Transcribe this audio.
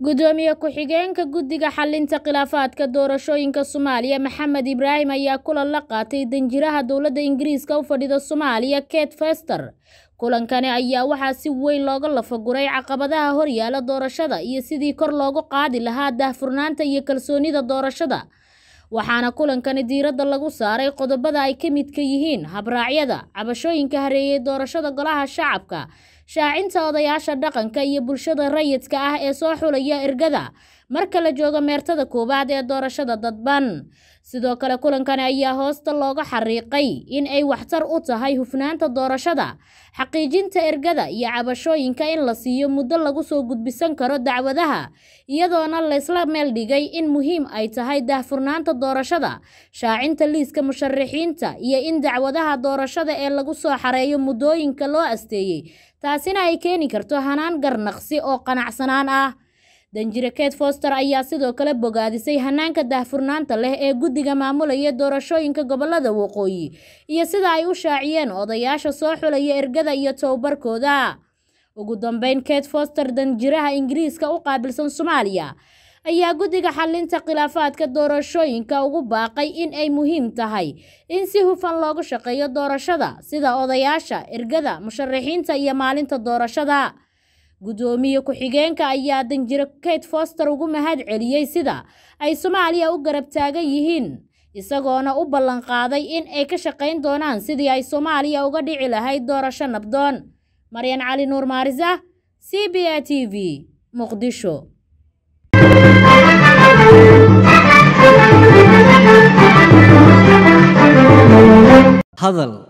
gudoomiye ku-xigeenka guddiga xalinta khilaafaadka doorashooyinka soomaaliya maxamed ibraahim ayaa kulan la qaatay danjiraha dowladda ingiriiska u fadhida soomaaliya kate fester kulankani ayaa waxaa si weyn looga lafaguray caqabadaha horyaala doorashada iyo sidii kor loogu qaadi lahaa daahfurnaanta iyo kalsoonida doorashada waxaana kulankani diiradda lagu saaray qodobada ay ka midka yihiin habraacyada cabashooyinka hareeyay doorashada golaha shacabka shaacinta odayaasha dhaqanka iyo bulshada rayidka ah ee soo xulaya ergada marka la joogo meertada koowaad ee doorashada dadban sidoo kale kulankan ayaa hoosta looga xariiqay in ay waxtar u tahay hufnaanta doorashada xaqiijinta ergada iyo cabashooyinka in la siiyo muddo lagu soo gudbisan karo dacwadaha iyadoona laysla meel dhigay in muhiim ay tahay daahfurnaanta doorashada shaacinta liiska musharaxiinta iyo in dacwadaha doorashada ee lagu soo xareeyo muddooyinka loo asteeyey taasina ay keeni karto hanaan garnaqsi oo qanacsanaan ah danjire danjirakeed foster ayaa sidoo kale bogaadisay hanaanka daahfurnaanta leh ee guddiga maamulaya doorashooyinka gobolada waqooyi iyo sida ay u shaaciyeen odayaasha soo xulaya ergada iyo tababarkooda ugu dambeyn ket foster danjiraha ingiriiska u qaabilsan soomaaliya ayaa guddiga xalinta khilaafaadka doorashooyinka ugu baaqay in ay muhiim tahay in si hufan loogu shaqeeyo doorashada sida odayaasha ergada musharaxiinta iyo maalinta doorashada gudoomiye ku-xigeenka ayaa danjiro kate foster ugu mahad celiyey sida ay soomaaliya u garab taagan yihiin isagoona u ballanqaaday in ay ka shaqayn doonaan sidii ay soomaaliya uga dhici lahayd doorasho nabdoon maryan cali nuur maarisa c b a t v muqdisho hadal